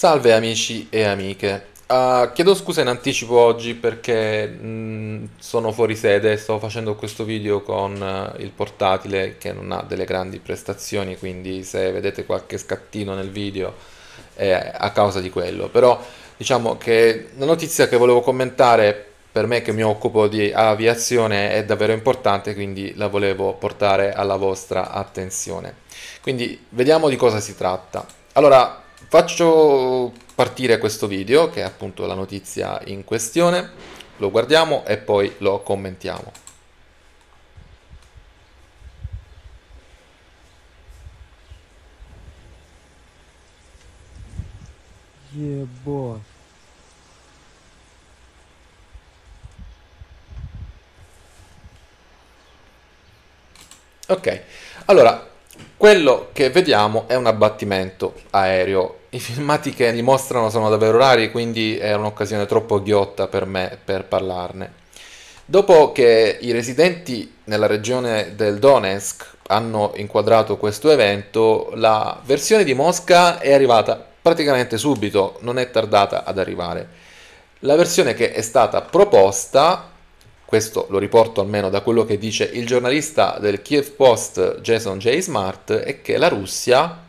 Salve amici e amiche. Uh, chiedo scusa in anticipo oggi perché mh, sono fuori sede, sto facendo questo video con uh, il portatile che non ha delle grandi prestazioni, quindi se vedete qualche scattino nel video è a causa di quello. Però diciamo che la notizia che volevo commentare per me che mi occupo di aviazione è davvero importante, quindi la volevo portare alla vostra attenzione. Quindi vediamo di cosa si tratta. Allora, Faccio partire questo video, che è appunto la notizia in questione, lo guardiamo e poi lo commentiamo. Yeah, boy. Ok, allora quello che vediamo è un abbattimento aereo i filmati che li mostrano sono davvero rari, quindi è un'occasione troppo ghiotta per me per parlarne. Dopo che i residenti nella regione del Donetsk hanno inquadrato questo evento, la versione di Mosca è arrivata praticamente subito, non è tardata ad arrivare. La versione che è stata proposta, questo lo riporto almeno da quello che dice il giornalista del Kiev Post Jason J. Smart, è che la Russia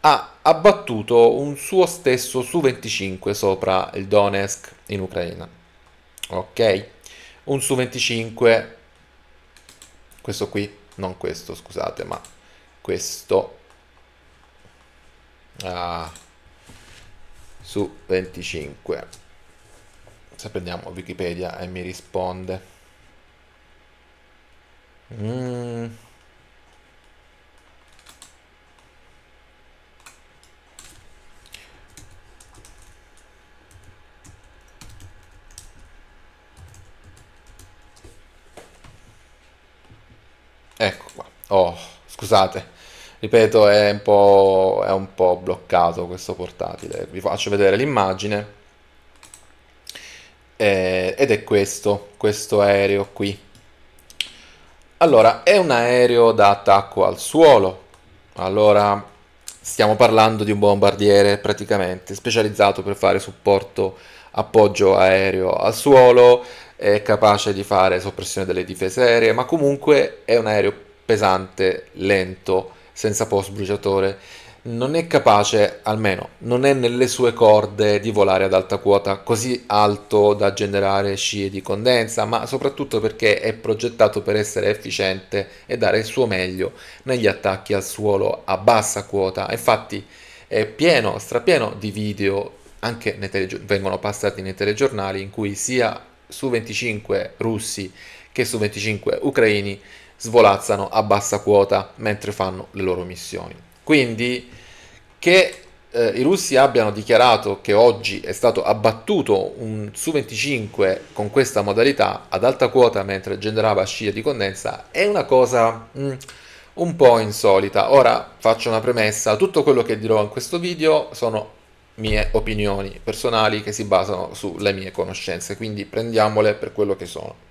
ha abbattuto un suo stesso Su-25 sopra il Donetsk in Ucraina. Ok? Un Su-25, questo qui, non questo, scusate, ma questo. Ah, Su-25. Se prendiamo Wikipedia e mi risponde. Mm. scusate. Ripeto, è un, po', è un po' bloccato questo portatile. Vi faccio vedere l'immagine. Eh, ed è questo, questo aereo qui. Allora, è un aereo da attacco al suolo. Allora, stiamo parlando di un bombardiere praticamente specializzato per fare supporto appoggio aereo al suolo, è capace di fare soppressione delle difese aeree, ma comunque è un aereo pesante, lento, senza post bruciatore. Non è capace, almeno non è nelle sue corde, di volare ad alta quota così alto da generare scie di condensa, ma soprattutto perché è progettato per essere efficiente e dare il suo meglio negli attacchi al suolo a bassa quota. Infatti è pieno, strapieno di video, anche nei telegiorn- vengono passati nei telegiornali, in cui sia su 25 russi che su 25 ucraini svolazzano a bassa quota mentre fanno le loro missioni. Quindi che eh, i russi abbiano dichiarato che oggi è stato abbattuto un Su-25 con questa modalità ad alta quota mentre generava scia di condensa è una cosa mm, un po' insolita. Ora faccio una premessa, tutto quello che dirò in questo video sono mie opinioni personali che si basano sulle mie conoscenze, quindi prendiamole per quello che sono.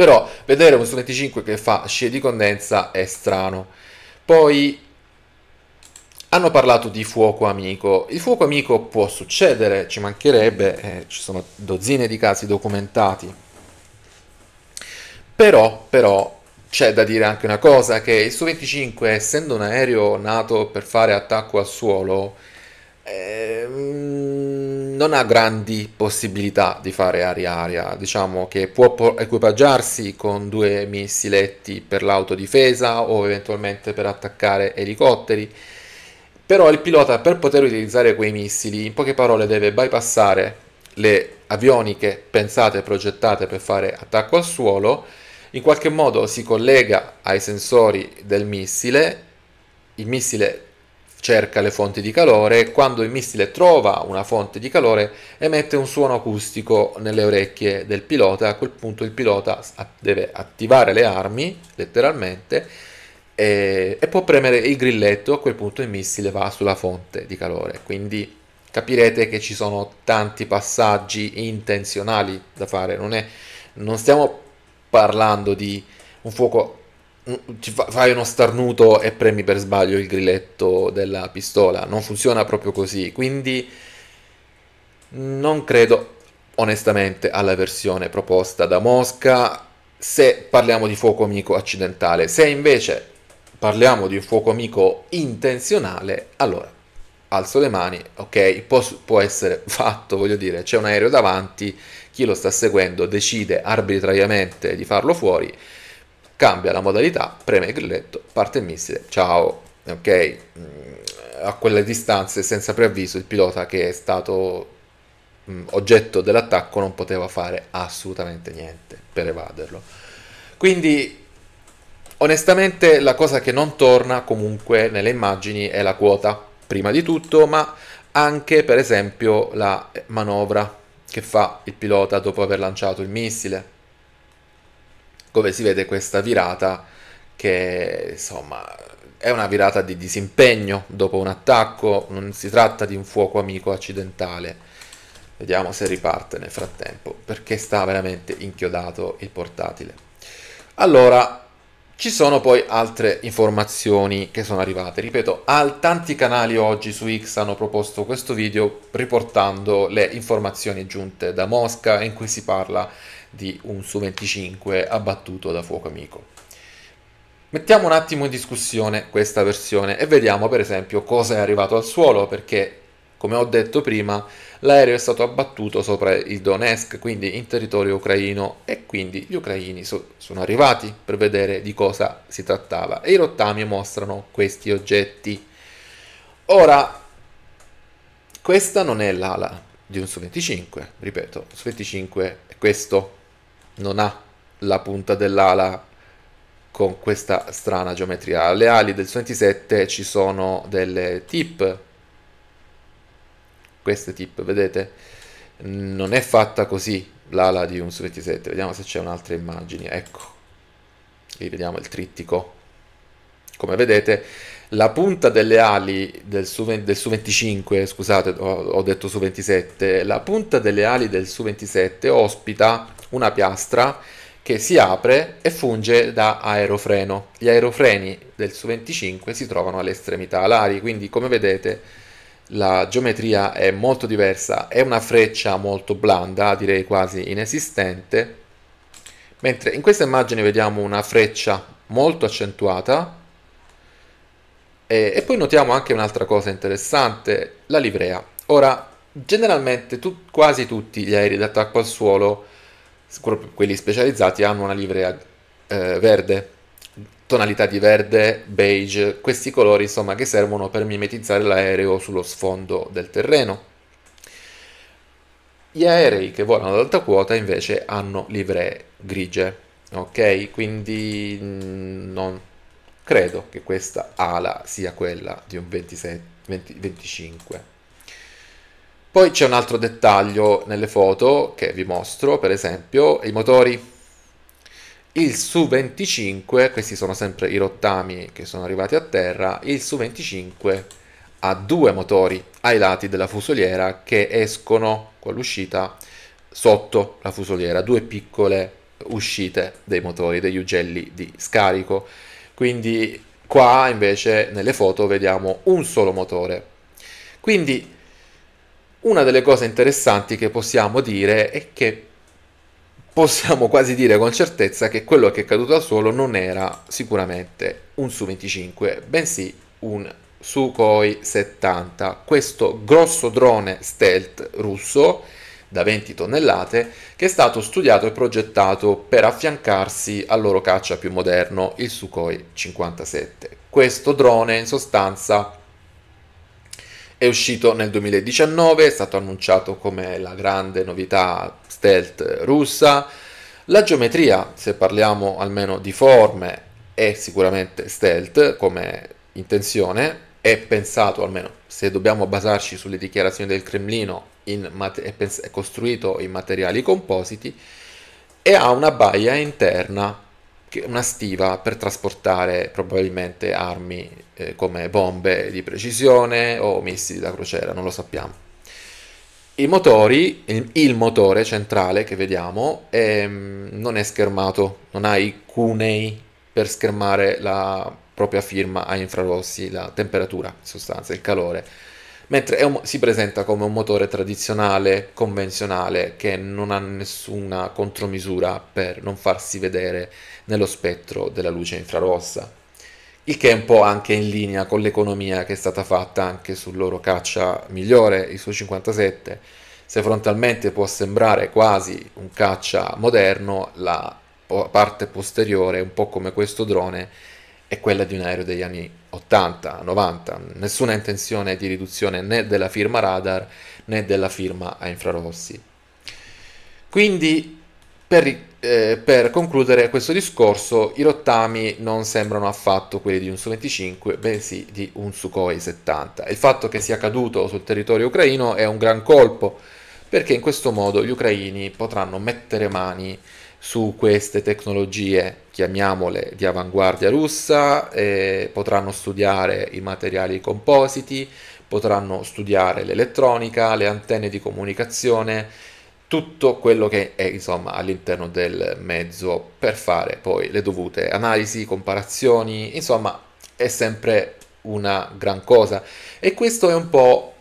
Però vedere un su 25 che fa scie di condensa è strano. Poi hanno parlato di fuoco amico. Il fuoco amico può succedere, ci mancherebbe, eh, ci sono dozzine di casi documentati. Però, però, c'è da dire anche una cosa, che il Su-25, essendo un aereo nato per fare attacco al suolo, Ehm, non ha grandi possibilità di fare aria-aria, diciamo che può equipaggiarsi con due missiletti per l'autodifesa o eventualmente per attaccare elicotteri, però il pilota per poter utilizzare quei missili, in poche parole, deve bypassare le avioniche pensate e progettate per fare attacco al suolo, in qualche modo si collega ai sensori del missile, il missile cerca le fonti di calore e quando il missile trova una fonte di calore emette un suono acustico nelle orecchie del pilota, a quel punto il pilota deve attivare le armi letteralmente e, e può premere il grilletto, a quel punto il missile va sulla fonte di calore, quindi capirete che ci sono tanti passaggi intenzionali da fare, non, è, non stiamo parlando di un fuoco fai uno starnuto e premi per sbaglio il grilletto della pistola. Non funziona proprio così. Quindi non credo onestamente alla versione proposta da Mosca se parliamo di fuoco amico accidentale. Se invece parliamo di un fuoco amico intenzionale, allora alzo le mani, ok, può, può essere fatto, voglio dire, c'è un aereo davanti, chi lo sta seguendo decide arbitrariamente di farlo fuori cambia la modalità, preme il grilletto, parte il missile, ciao, ok? Mm, a quelle distanze, senza preavviso, il pilota che è stato mm, oggetto dell'attacco non poteva fare assolutamente niente per evaderlo. Quindi, onestamente, la cosa che non torna comunque nelle immagini è la quota, prima di tutto, ma anche, per esempio, la manovra che fa il pilota dopo aver lanciato il missile dove si vede questa virata che insomma è una virata di disimpegno dopo un attacco, non si tratta di un fuoco amico accidentale. Vediamo se riparte nel frattempo, perché sta veramente inchiodato il portatile. Allora, ci sono poi altre informazioni che sono arrivate. Ripeto, al, tanti canali oggi su X hanno proposto questo video riportando le informazioni giunte da Mosca in cui si parla di un Su-25 abbattuto da fuoco amico. Mettiamo un attimo in discussione questa versione e vediamo per esempio cosa è arrivato al suolo perché come ho detto prima l'aereo è stato abbattuto sopra il Donetsk quindi in territorio ucraino e quindi gli ucraini so- sono arrivati per vedere di cosa si trattava e i rottami mostrano questi oggetti. Ora questa non è l'ala di un Su-25, ripeto, Su-25 è questo non ha la punta dell'ala con questa strana geometria. Alle ali del 27 ci sono delle tip, queste tip, vedete? Non è fatta così l'ala di un su 27, vediamo se c'è un'altra immagine, ecco, qui vediamo il trittico. Come vedete la punta delle ali del su, del su 25, scusate ho, ho detto su 27, la punta delle ali del su 27 ospita una piastra che si apre e funge da aerofreno. Gli aerofreni del su 25 si trovano alle estremità alari, quindi come vedete la geometria è molto diversa, è una freccia molto blanda, direi quasi inesistente, mentre in questa immagine vediamo una freccia molto accentuata e, e poi notiamo anche un'altra cosa interessante, la livrea. Ora, generalmente tu, quasi tutti gli aerei d'attacco al suolo quelli specializzati hanno una livrea eh, verde, tonalità di verde, beige, questi colori insomma che servono per mimetizzare l'aereo sullo sfondo del terreno. Gli aerei che volano ad alta quota invece hanno livree grigie, ok? Quindi mm, non credo che questa ala sia quella di un 27, 20, 25. Poi c'è un altro dettaglio nelle foto che vi mostro, per esempio i motori. Il Su-25, questi sono sempre i rottami che sono arrivati a terra, il Su-25 ha due motori ai lati della fusoliera che escono con l'uscita sotto la fusoliera, due piccole uscite dei motori, degli ugelli di scarico. Quindi qua invece nelle foto vediamo un solo motore. Quindi una delle cose interessanti che possiamo dire è che possiamo quasi dire con certezza che quello che è caduto al suolo non era sicuramente un Su-25, bensì un Sukhoi 70, questo grosso drone stealth russo da 20 tonnellate che è stato studiato e progettato per affiancarsi al loro caccia più moderno, il Sukhoi 57. Questo drone in sostanza è uscito nel 2019, è stato annunciato come la grande novità stealth russa. La geometria, se parliamo almeno di forme, è sicuramente stealth come intenzione, è pensato almeno se dobbiamo basarci sulle dichiarazioni del Cremlino, mate- è, è costruito in materiali compositi e ha una baia interna una stiva per trasportare probabilmente armi eh, come bombe di precisione o missili da crociera, non lo sappiamo. I motori, il, il motore centrale che vediamo è, ehm, non è schermato, non ha i cunei per schermare la propria firma a infrarossi, la temperatura in sostanza, il calore mentre un, si presenta come un motore tradizionale, convenzionale, che non ha nessuna contromisura per non farsi vedere nello spettro della luce infrarossa. Il che è un po' anche in linea con l'economia che è stata fatta anche sul loro caccia migliore, il su 57. Se frontalmente può sembrare quasi un caccia moderno, la parte posteriore, un po' come questo drone, è quella di un aereo degli anni 80, 90, nessuna intenzione di riduzione né della firma radar né della firma a infrarossi. Quindi, per, eh, per concludere questo discorso, i rottami non sembrano affatto quelli di un Su-25, bensì di un Sukhoi 70. Il fatto che sia caduto sul territorio ucraino è un gran colpo, perché in questo modo gli ucraini potranno mettere mani su queste tecnologie, chiamiamole di avanguardia russa, eh, potranno studiare i materiali compositi, potranno studiare l'elettronica, le antenne di comunicazione, tutto quello che è insomma all'interno del mezzo per fare poi le dovute analisi, comparazioni, insomma è sempre una gran cosa e questo è un po'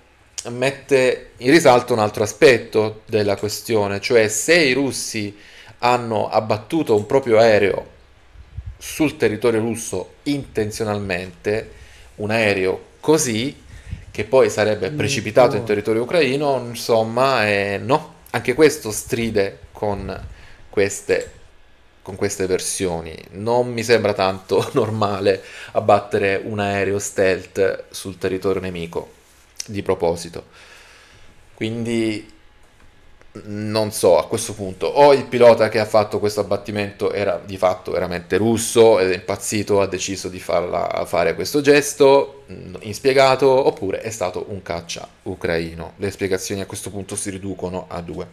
mette in risalto un altro aspetto della questione, cioè se i russi hanno abbattuto un proprio aereo sul territorio russo intenzionalmente, un aereo così che poi sarebbe precipitato in territorio ucraino, insomma, eh, no, anche questo stride con queste, con queste versioni. Non mi sembra tanto normale abbattere un aereo stealth sul territorio nemico, di proposito. Quindi non so a questo punto o il pilota che ha fatto questo abbattimento era di fatto veramente russo ed è impazzito ha deciso di farla fare questo gesto mm, inspiegato oppure è stato un caccia ucraino le spiegazioni a questo punto si riducono a due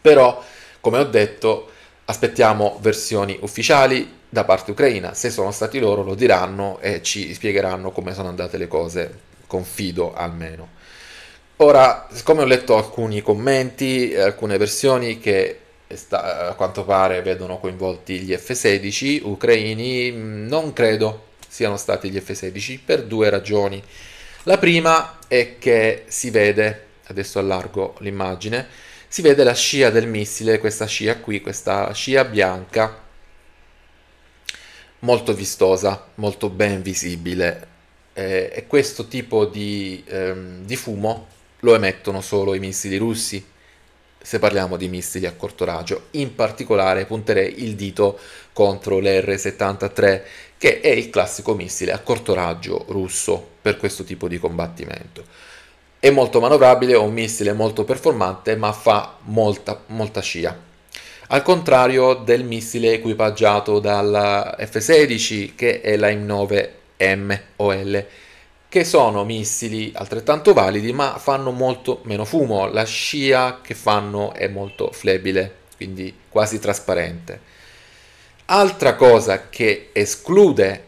però come ho detto aspettiamo versioni ufficiali da parte ucraina se sono stati loro lo diranno e ci spiegheranno come sono andate le cose confido almeno Ora, siccome ho letto alcuni commenti, alcune versioni che eh, sta, a quanto pare vedono coinvolti gli F-16 ucraini, mm, non credo siano stati gli F-16 per due ragioni. La prima è che si vede, adesso allargo l'immagine, si vede la scia del missile, questa scia qui, questa scia bianca, molto vistosa, molto ben visibile. Eh, e questo tipo di, ehm, di fumo lo emettono solo i missili russi, se parliamo di missili a corto raggio. In particolare punterei il dito contro l'R-73, che è il classico missile a corto raggio russo per questo tipo di combattimento. È molto manovrabile, è un missile molto performante, ma fa molta, molta scia. Al contrario del missile equipaggiato dalla F-16, che è la M9MOL, che sono missili altrettanto validi ma fanno molto meno fumo, la scia che fanno è molto flebile, quindi quasi trasparente. Altra cosa che esclude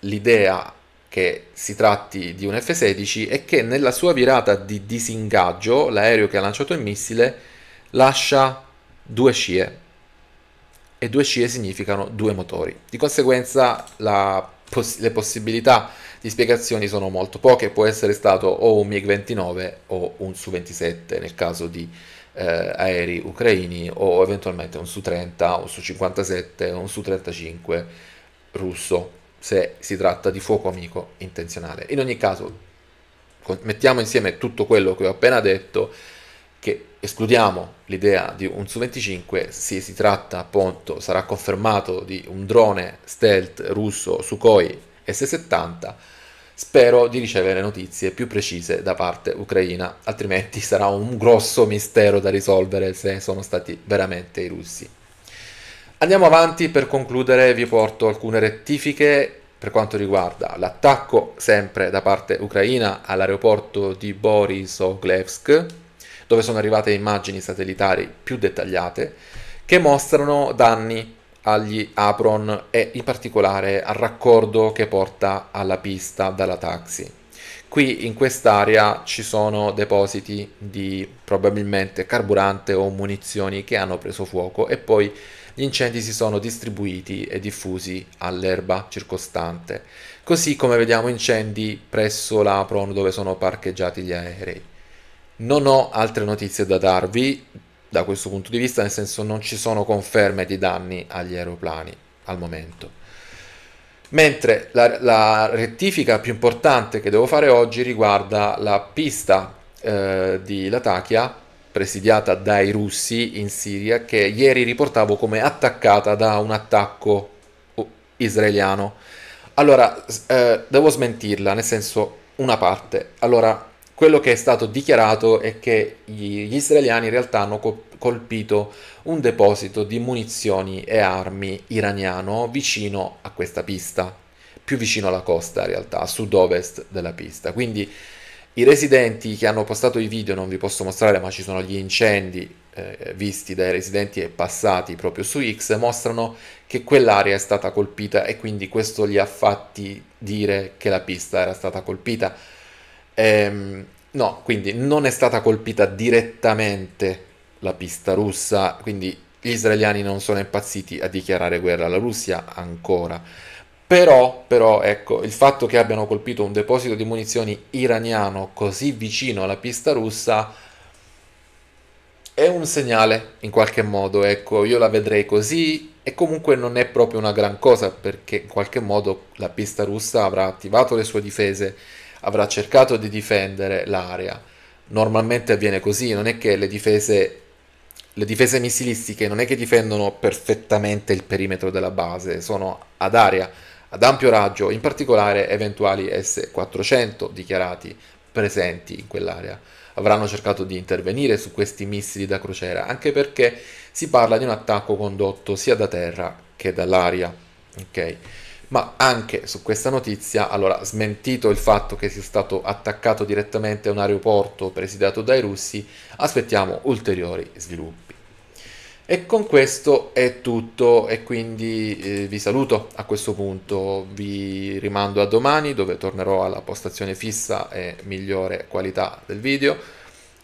l'idea che si tratti di un F-16 è che nella sua virata di disingaggio l'aereo che ha lanciato il missile lascia due scie e due scie significano due motori. Di conseguenza la poss- le possibilità di spiegazioni sono molto poche, può essere stato o un MiG-29 o un Su-27 nel caso di eh, aerei ucraini o eventualmente un Su-30, un Su-57, un Su-35 russo se si tratta di fuoco amico intenzionale. In ogni caso mettiamo insieme tutto quello che ho appena detto che escludiamo l'idea di un Su-25, se si tratta appunto, sarà confermato di un drone stealth russo Sukhoi S-70, spero di ricevere notizie più precise da parte ucraina, altrimenti sarà un grosso mistero da risolvere se sono stati veramente i russi. Andiamo avanti, per concludere vi porto alcune rettifiche per quanto riguarda l'attacco sempre da parte ucraina all'aeroporto di Borisovlevsk, dove sono arrivate immagini satellitari più dettagliate che mostrano danni agli apron e in particolare al raccordo che porta alla pista dalla taxi. Qui in quest'area ci sono depositi di probabilmente carburante o munizioni che hanno preso fuoco e poi gli incendi si sono distribuiti e diffusi all'erba circostante, così come vediamo incendi presso l'apron dove sono parcheggiati gli aerei. Non ho altre notizie da darvi da questo punto di vista, nel senso non ci sono conferme di danni agli aeroplani al momento. Mentre la, la rettifica più importante che devo fare oggi riguarda la pista eh, di Latakia, presidiata dai russi in Siria, che ieri riportavo come attaccata da un attacco uh, israeliano. Allora, eh, devo smentirla, nel senso una parte. Allora, quello che è stato dichiarato è che gli israeliani in realtà hanno colpito un deposito di munizioni e armi iraniano vicino a questa pista, più vicino alla costa in realtà, a sud-ovest della pista. Quindi i residenti che hanno postato i video, non vi posso mostrare, ma ci sono gli incendi eh, visti dai residenti e passati proprio su X, mostrano che quell'area è stata colpita e quindi questo gli ha fatti dire che la pista era stata colpita Ehm, no, quindi non è stata colpita direttamente la pista russa, quindi gli israeliani non sono impazziti a dichiarare guerra alla Russia ancora. Però, però, ecco, il fatto che abbiano colpito un deposito di munizioni iraniano così vicino alla pista russa è un segnale, in qualche modo, ecco, io la vedrei così e comunque non è proprio una gran cosa perché in qualche modo la pista russa avrà attivato le sue difese avrà cercato di difendere l'area. Normalmente avviene così, non è che le difese, le difese missilistiche non è che difendono perfettamente il perimetro della base, sono ad area, ad ampio raggio, in particolare eventuali S-400 dichiarati presenti in quell'area. Avranno cercato di intervenire su questi missili da crociera, anche perché si parla di un attacco condotto sia da terra che dall'aria. Okay ma anche su questa notizia, allora smentito il fatto che sia stato attaccato direttamente a un aeroporto presidiato dai russi, aspettiamo ulteriori sviluppi. E con questo è tutto e quindi eh, vi saluto a questo punto, vi rimando a domani dove tornerò alla postazione fissa e migliore qualità del video.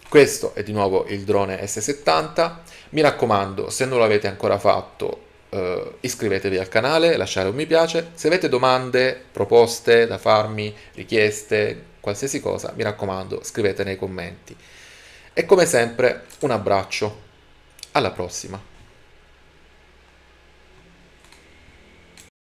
Questo è di nuovo il drone S70, mi raccomando se non l'avete ancora fatto eh, iscrivetevi al canale, lasciate un mi piace. Se avete domande, proposte da farmi, richieste, qualsiasi cosa, mi raccomando, scrivete nei commenti. E come sempre un abbraccio. Alla prossima.